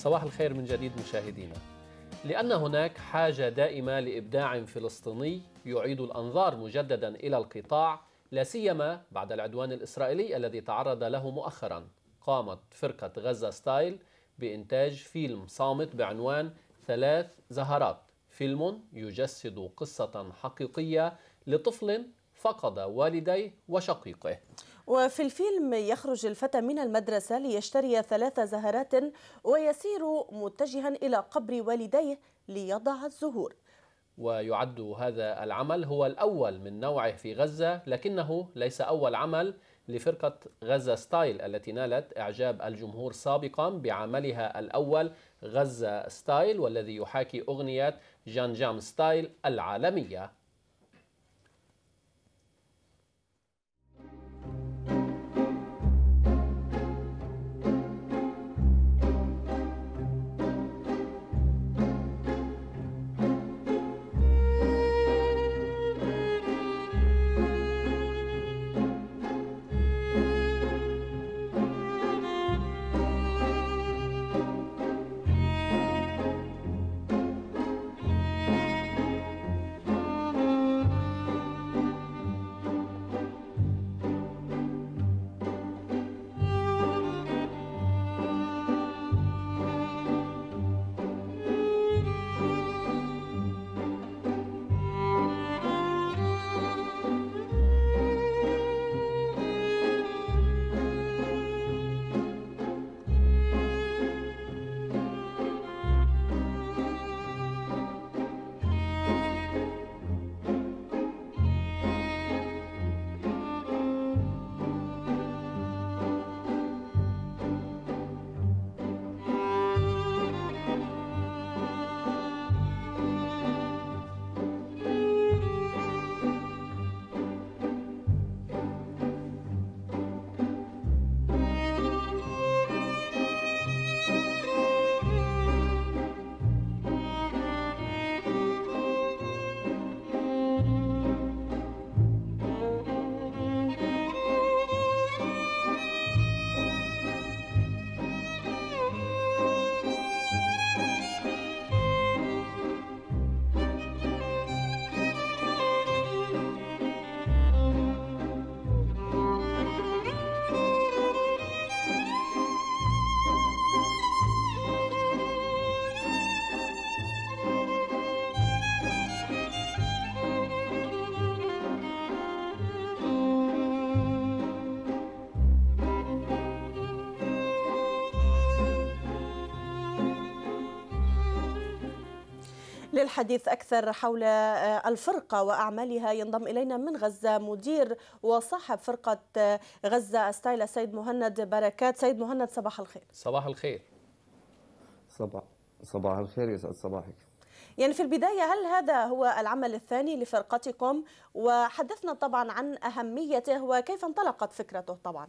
صباح الخير من جديد مشاهدينا لأن هناك حاجة دائمة لإبداع فلسطيني يعيد الأنظار مجددا إلى القطاع لا سيما بعد العدوان الإسرائيلي الذي تعرض له مؤخرا قامت فرقة غزة ستايل بإنتاج فيلم صامت بعنوان ثلاث زهرات فيلم يجسد قصة حقيقية لطفل فقد والديه وشقيقه وفي الفيلم يخرج الفتى من المدرسة ليشتري ثلاث زهرات ويسير متجها إلى قبر والديه ليضع الزهور ويعد هذا العمل هو الأول من نوعه في غزة لكنه ليس أول عمل لفرقة غزة ستايل التي نالت إعجاب الجمهور سابقا بعملها الأول غزة ستايل والذي يحاكي أغنية جان جام ستايل العالمية للحديث أكثر حول آه، الفرقة وأعمالها ينضم إلينا من غزة مدير وصاحب فرقة آه، غزة ستايل السيد مهند بركات سيد مهند صباح الخير صباح الخير صباح صباح الخير يسعد صباحك يعني في البداية هل هذا هو العمل الثاني لفرقتكم وحدثنا طبعا عن أهميته وكيف انطلقت فكرته طبعا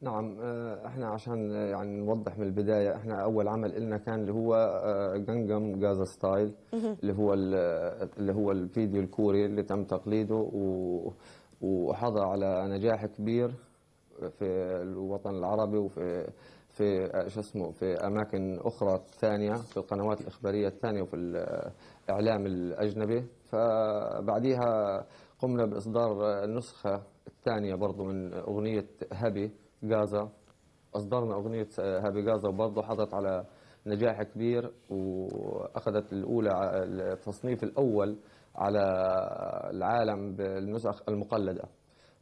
نعم آه، احنا عشان آه، يعني نوضح من البدايه احنا اول عمل لنا كان اللي هو آه، جنجم جازا ستايل اللي هو اللي هو الفيديو الكوري اللي تم تقليده وحظى على نجاح كبير في الوطن العربي وفي في شو اسمه في اماكن اخرى ثانيه في القنوات الاخباريه الثانيه وفي الاعلام الاجنبي فبعديها قمنا باصدار النسخه الثانيه برضه من اغنيه هبي غازا أصدرنا أغنية آه، هابي غازا وبرضه حظت على نجاح كبير وأخذت الأولى آه، التصنيف الأول على العالم بالنسخ المقلدة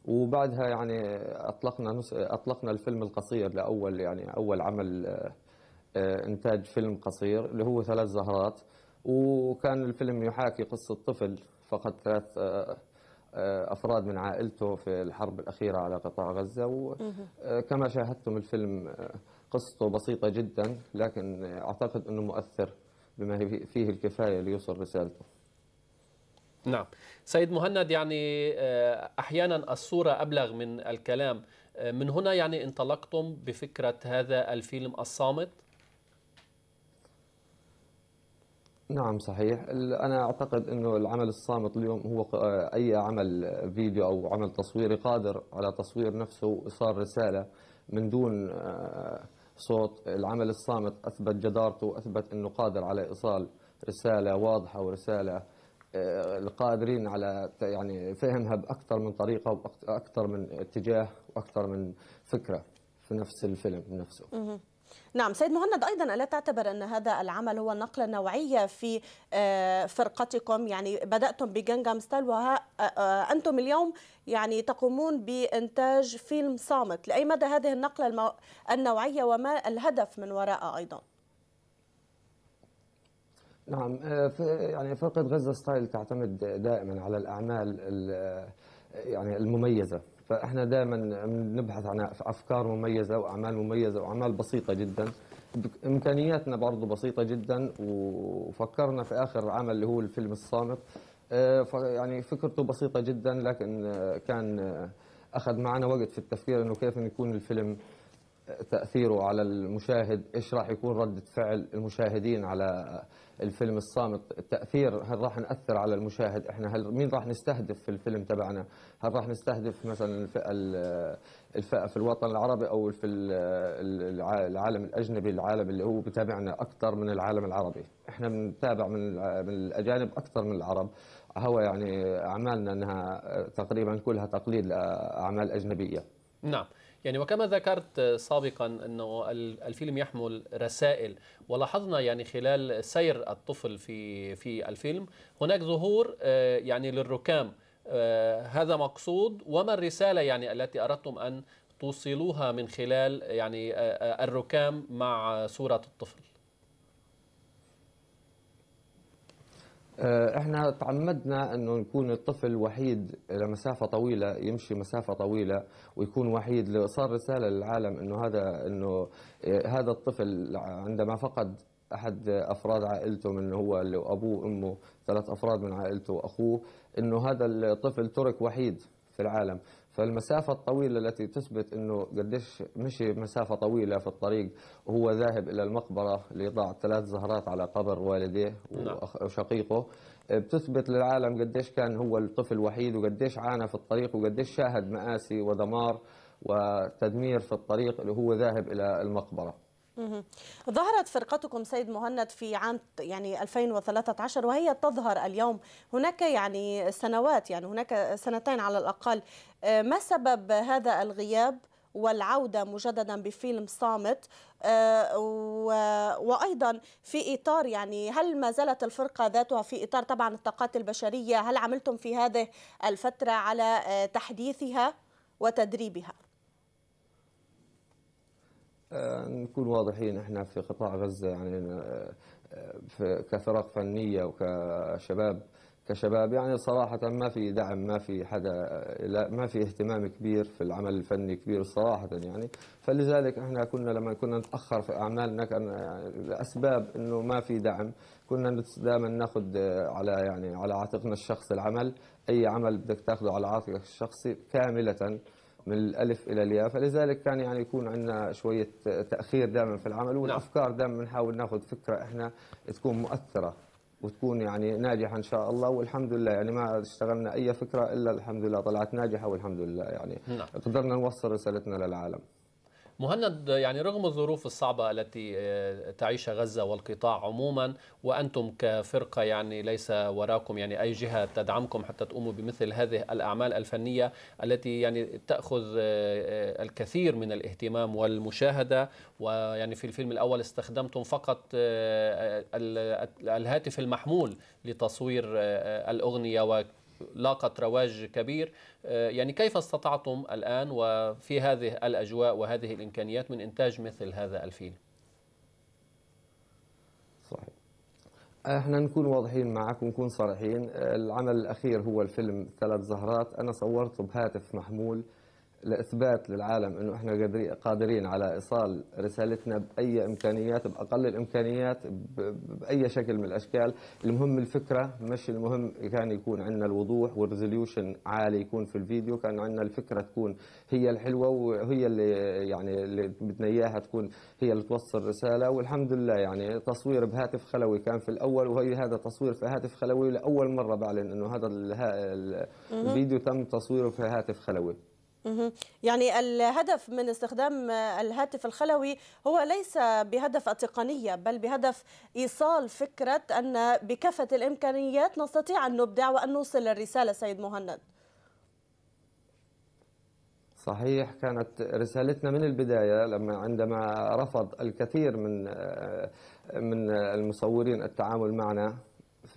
وبعدها يعني أطلقنا أطلقنا الفيلم القصير لأول يعني أول عمل آه، إنتاج فيلم قصير اللي هو ثلاث زهرات وكان الفيلم يحاكي قصة طفل فقد ثلاث آه، أفراد من عائلته في الحرب الأخيرة على قطاع غزة وكما آه، شاهدتم الفيلم آه، قصته بسيطة جدا لكن أعتقد أنه مؤثر بما فيه الكفاية ليوصل رسالته نعم سيد مهند يعني أحيانا الصورة أبلغ من الكلام من هنا يعني انطلقتم بفكرة هذا الفيلم الصامت نعم صحيح أنا أعتقد أنه العمل الصامت اليوم هو آه، أي عمل فيديو أو عمل تصويري قادر على تصوير نفسه وإيصال رسالة من دون آه، صوت العمل الصامت أثبت جدارته وأثبت أنه قادر على إيصال رسالة واضحة ورسالة آه، القادرين على يعني فهمها بأكثر من طريقة وأكثر من اتجاه وأكثر من فكرة في نفس الفيلم نفسه نعم سيد مهند أيضا ألا تعتبر أن هذا العمل هو نقلة نوعية في آه، فرقتكم يعني بدأتم بجنجام ستايل وأنتم آه، آه، اليوم يعني تقومون بإنتاج فيلم صامت لأي مدى هذه النقلة المو... النوعية وما الهدف من وراءها أيضا نعم يعني فرقة غزة ستايل تعتمد دائما على الأعمال يعني المميزة فاحنا دائما نبحث عن افكار مميزه واعمال مميزه واعمال بسيطه جدا امكانياتنا برضه بسيطه جدا وفكرنا في اخر عمل اللي هو الفيلم الصامت آه، يعني فكرته بسيطه جدا لكن آه، كان آه، اخذ معنا وقت في التفكير انه كيف نكون الفيلم تأثيره على المشاهد إيش راح يكون ردة فعل المشاهدين على الفيلم الصامت التأثير هل راح نأثر على المشاهد إحنا هل مين راح نستهدف في الفيلم تبعنا هل راح نستهدف مثلا الفئة, الفئة في الوطن العربي أو في العالم الأجنبي العالم اللي هو بتابعنا أكثر من العالم العربي إحنا بنتابع من, من الأجانب أكثر من العرب هو يعني أعمالنا أنها تقريبا كلها تقليد لأعمال أجنبية نعم يعني وكما ذكرت سابقا انه الفيلم يحمل رسائل ولاحظنا يعني خلال سير الطفل في في الفيلم هناك ظهور آه، يعني للركام آه، هذا مقصود وما الرساله يعني التي اردتم ان توصلوها من خلال يعني الركام مع صوره الطفل آه، احنا تعمدنا انه نكون الطفل وحيد لمسافه طويله يمشي مسافه طويله ويكون وحيد صار رساله للعالم انه هذا انه آه، هذا الطفل عندما فقد احد افراد عائلته من هو اللي ابوه وامه ثلاث افراد من عائلته واخوه انه هذا الطفل ترك وحيد في العالم فالمسافة الطويلة التي تثبت أنه قديش مشي مسافة طويلة في الطريق وهو ذاهب إلى المقبرة لإضاعة ثلاث زهرات على قبر والديه نعم. وشقيقه بتثبت للعالم قديش كان هو الطفل الوحيد وقديش عانى في الطريق وقديش شاهد مآسي ودمار وتدمير في الطريق اللي هو ذاهب إلى المقبرة ظهرت فرقتكم سيد مهند في عام يعني 2013 وهي تظهر اليوم هناك يعني سنوات يعني هناك سنتين على الأقل آه، ما سبب هذا الغياب والعودة مجددا بفيلم صامت آه، وأيضا في إطار يعني هل ما زالت الفرقة ذاتها في إطار طبعا الطاقات البشرية هل عملتم في هذه الفترة على آه، تحديثها وتدريبها؟ آه، نكون واضحين احنا في قطاع غزه يعني آه، آه، كفرق فنيه وكشباب كشباب يعني صراحة ما في دعم ما في حدا لا ما في اهتمام كبير في العمل الفني كبير صراحة يعني فلذلك احنا كنا لما كنا نتأخر في أعمالنا كان لأسباب إنه ما في دعم كنا دائما ناخذ على يعني على عاتقنا الشخص العمل أي عمل بدك تاخذه على عاتقك الشخصي كاملة من الالف الى الياء فلذلك كان يعني يكون عندنا شويه تاخير دائما في العمل نعم. والافكار دائما بنحاول ناخذ فكره احنا تكون مؤثره وتكون يعني ناجحه ان شاء الله والحمد لله يعني ما اشتغلنا اي فكره الا الحمد لله طلعت ناجحه والحمد لله يعني نعم. قدرنا نوصل رسالتنا للعالم مهند يعني رغم الظروف الصعبة التي آه، تعيشها غزة والقطاع عموما وأنتم كفرقة يعني ليس وراكم يعني أي جهة تدعمكم حتى تقوموا بمثل هذه الأعمال الفنية التي يعني تأخذ آه، آه، الكثير من الاهتمام والمشاهدة ويعني في الفيلم الأول استخدمتم فقط الهاتف المحمول لتصوير الأغنية لاقت رواج كبير آه، يعني كيف استطعتم الآن وفي هذه الأجواء وهذه الإمكانيات من إنتاج مثل هذا الفيلم صحيح آه، احنا نكون واضحين معك ونكون صريحين آه، العمل الاخير هو الفيلم ثلاث زهرات انا صورته بهاتف محمول لاثبات للعالم انه احنا قادرين على ايصال رسالتنا باي امكانيات باقل الامكانيات باي شكل من الاشكال، المهم الفكره مش المهم كان يكون عندنا الوضوح والريزوليوشن عالي يكون في الفيديو، كان عندنا الفكره تكون هي الحلوه وهي اللي يعني اللي بدنا اياها تكون هي اللي توصل رساله والحمد لله يعني تصوير بهاتف خلوي كان في الاول وهي هذا تصوير في هاتف خلوي لاول مره بعلن انه هذا الفيديو تم تصويره في هاتف خلوي. يعني الهدف من استخدام الهاتف الخلوي هو ليس بهدف التقنية بل بهدف إيصال فكرة أن بكافة الإمكانيات نستطيع أن نبدع وأن نوصل الرسالة سيد مهند صحيح كانت رسالتنا من البداية لما عندما رفض الكثير من من المصورين التعامل معنا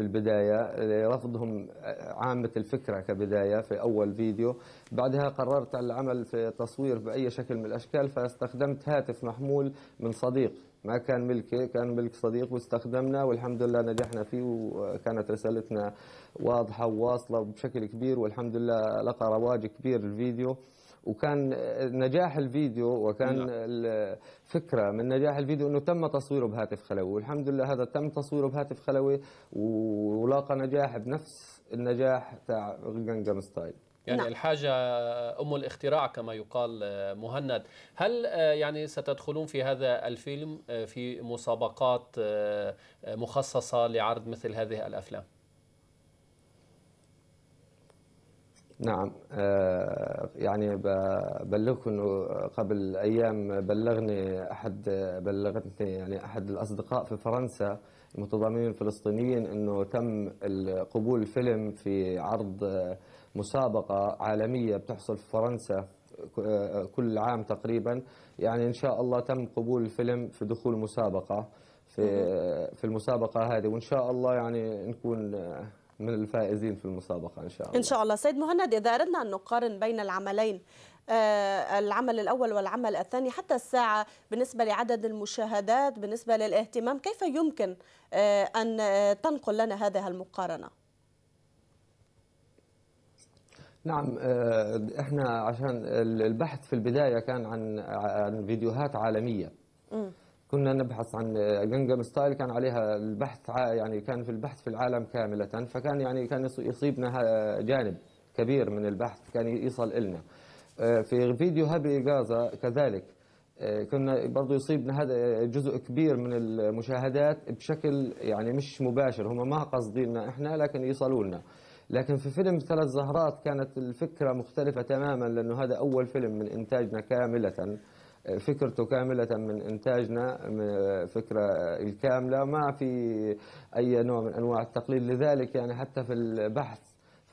في البداية لرفضهم عامة الفكرة كبداية في أول فيديو بعدها قررت العمل في تصوير بأي شكل من الأشكال فاستخدمت هاتف محمول من صديق ما كان ملكي كان ملك صديق واستخدمنا والحمد لله نجحنا فيه وكانت رسالتنا واضحة وواصلة بشكل كبير والحمد لله لقى رواج كبير الفيديو وكان آه، نجاح الفيديو وكان نعم. الفكره من نجاح الفيديو انه تم تصويره بهاتف خلوي والحمد لله هذا تم تصويره بهاتف خلوي ولاقى نجاح بنفس النجاح تاع جنجم ستايل يعني نعم. الحاجة آه، أم الاختراع كما يقال آه، مهند هل يعني ستدخلون في هذا الفيلم في مسابقات مخصصة لعرض مثل هذه الأفلام؟ نعم آه، يعني ببلغكم انه قبل ايام بلغني احد بلغتني يعني احد الاصدقاء في فرنسا المتضامنين الفلسطينيين انه تم قبول الفيلم في عرض مسابقه عالميه بتحصل في فرنسا آه، كل عام تقريبا يعني ان شاء الله تم قبول الفيلم في دخول مسابقه في في المسابقه هذه وان شاء الله يعني نكون من الفائزين في المسابقة إن شاء الله إن شاء الله سيد مهند إذا أردنا أن نقارن بين العملين آه، العمل الأول والعمل الثاني حتى الساعة بالنسبة لعدد المشاهدات بالنسبة للاهتمام كيف يمكن آه، أن آه، تنقل لنا هذه المقارنة؟ نعم احنا عشان البحث في البدايه كان عن عن فيديوهات عالميه م. كنا نبحث عن جنجم ستايل كان عليها البحث يعني كان في البحث في العالم كاملة فكان يعني كان يصيبنا جانب كبير من البحث كان يصل إلنا آه، في فيديو هابي غازا كذلك آه، كنا برضو يصيبنا هذا جزء كبير من المشاهدات بشكل يعني مش مباشر هم ما قصدينا احنا لكن يصلوا لنا لكن في فيلم ثلاث زهرات كانت الفكرة مختلفة تماما لأنه هذا أول فيلم من إنتاجنا كاملة فكرته كاملة من إنتاجنا فكرة الكاملة ما في أي نوع من أنواع التقليل لذلك يعني حتى في البحث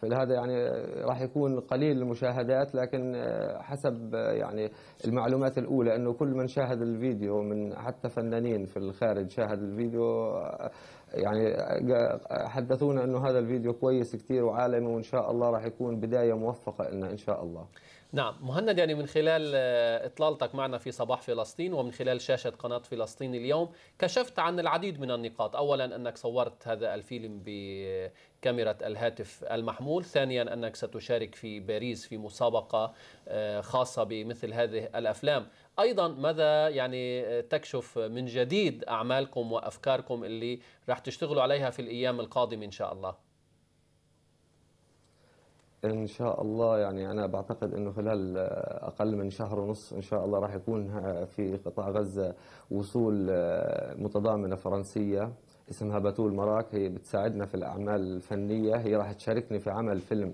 فلهذا يعني راح يكون قليل المشاهدات لكن آه، حسب آه، يعني المعلومات الاولى انه كل من شاهد الفيديو من حتى فنانين في الخارج شاهد الفيديو آه، يعني حدثونا انه هذا الفيديو كويس كثير وعالمي وان شاء الله راح يكون بدايه موفقه لنا ان شاء الله نعم مهند يعني من خلال آه، اطلالتك معنا في صباح فلسطين ومن خلال شاشه قناه فلسطين اليوم كشفت عن العديد من النقاط، اولا انك صورت هذا الفيلم بكاميرا الهاتف المحمول، ثانيا انك ستشارك في باريس في مسابقه آه، خاصه بمثل هذه الافلام، ايضا ماذا يعني آه، تكشف من جديد اعمالكم وافكاركم اللي راح تشتغلوا عليها في الايام القادمه ان شاء الله؟ ان شاء الله يعني انا بعتقد انه خلال آه، اقل من شهر ونص ان شاء الله راح يكون آه، في قطاع غزه وصول آه، متضامنه فرنسيه اسمها باتول مراك هي بتساعدنا في الاعمال الفنيه هي راح تشاركني في عمل فيلم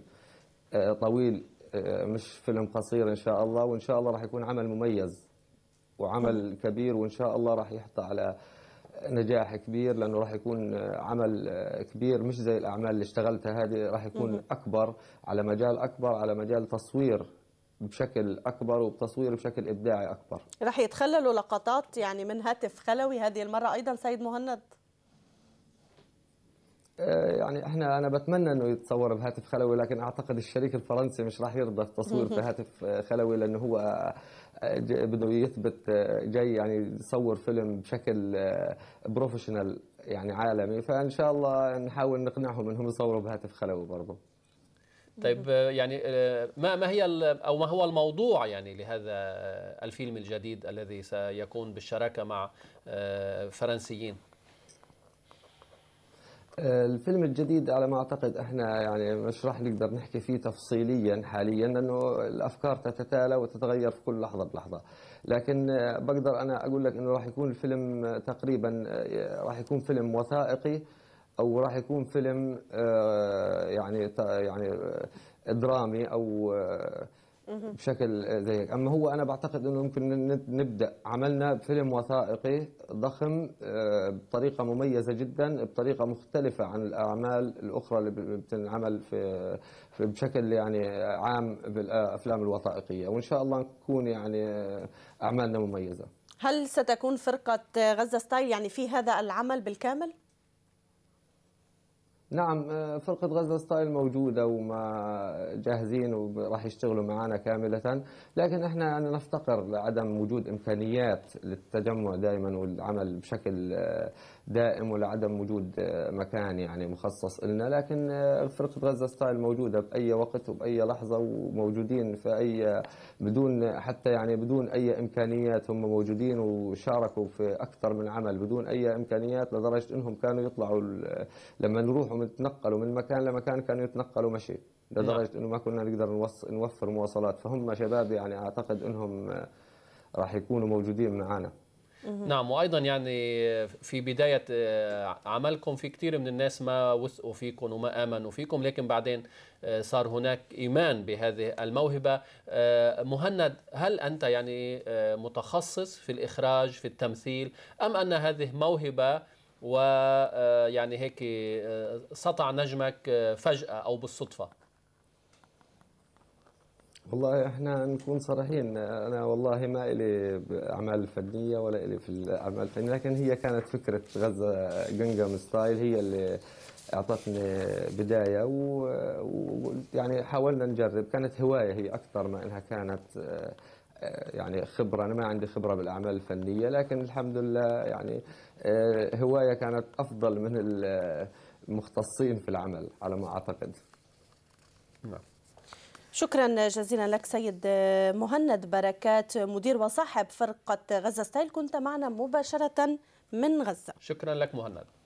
طويل مش فيلم قصير ان شاء الله وان شاء الله راح يكون عمل مميز وعمل كبير وان شاء الله راح يحط على نجاح كبير لانه راح يكون آه، عمل آه، كبير مش زي الاعمال اللي اشتغلتها هذه راح يكون اكبر على مجال اكبر على مجال تصوير بشكل اكبر وبتصوير بشكل ابداعي اكبر راح يتخللوا لقطات يعني من هاتف خلوي هذه المره ايضا سيد مهند آه، يعني احنا انا بتمنى انه يتصور بهاتف خلوي لكن اعتقد الشريك الفرنسي مش راح يرضى التصوير بهاتف خلوي لانه هو بده يثبت جاي يعني يصور فيلم بشكل آه، بروفيشنال يعني عالمي فان شاء الله نحاول نقنعهم انهم يصوروا بهاتف خلوي برضه طيب آه، يعني آه، ما ما هي او ما هو الموضوع يعني لهذا الفيلم الجديد الذي سيكون بالشراكه مع فرنسيين؟ آه، الفيلم الجديد على ما اعتقد احنا يعني مش راح نقدر نحكي فيه تفصيليا حاليا لانه الافكار تتتالى وتتغير في كل لحظه بلحظه لكن آه، بقدر انا اقول لك انه راح يكون الفيلم آه، تقريبا راح يكون فيلم وثائقي او راح يكون فيلم يعني يعني درامي او بشكل زي اما هو انا بعتقد انه ممكن نبدا عملنا فيلم وثائقي ضخم آه، بطريقه مميزه جدا بطريقه مختلفه عن الاعمال الاخرى اللي بتنعمل في بشكل يعني عام بالافلام الوثائقيه وان شاء الله نكون يعني اعمالنا مميزه هل ستكون فرقه غزه ستايل يعني في هذا العمل بالكامل نعم آه، فرقة غزة ستايل موجودة وما جاهزين وراح يشتغلوا معنا كاملة لكن احنا يعني نفتقر لعدم وجود إمكانيات للتجمع دائما والعمل بشكل آه، دائم ولعدم وجود آه، مكان يعني مخصص لنا لكن آه، فرقة غزة ستايل موجودة بأي وقت وبأي لحظة وموجودين في أي بدون حتى يعني بدون أي إمكانيات هم موجودين وشاركوا في أكثر من عمل بدون أي إمكانيات لدرجة أنهم كانوا يطلعوا لما نروحوا ونتنقلوا من مكان لمكان كانوا يتنقلوا مشي لدرجة أنه ما كنا نقدر نوفر مواصلات فهم شباب يعني أعتقد أنهم آه، راح يكونوا موجودين معنا نعم وايضا يعني في بدايه آه، عملكم في كثير من الناس ما وثقوا فيكم وما امنوا فيكم لكن بعدين آه، صار هناك ايمان بهذه الموهبه آه، مهند هل انت يعني متخصص في الاخراج في التمثيل ام ان هذه موهبه ويعني هيك سطع نجمك فجأة أو بالصدفة والله احنا نكون صريحين انا والله ما الي اعمال فنيه ولا الي في الاعمال الفنيه لكن هي كانت فكره غزه جنجم ستايل هي اللي اعطتني بدايه ويعني و... يعني حاولنا نجرب كانت هوايه هي اكثر ما انها كانت آه، يعني خبرة أنا ما عندي خبرة بالأعمال الفنية لكن الحمد لله يعني آه، هواية كانت أفضل من المختصين في العمل على ما أعتقد نعم شكرا جزيلا لك سيد مهند بركات مدير وصاحب فرقة غزة ستايل كنت معنا مباشرة من غزة شكرا لك مهند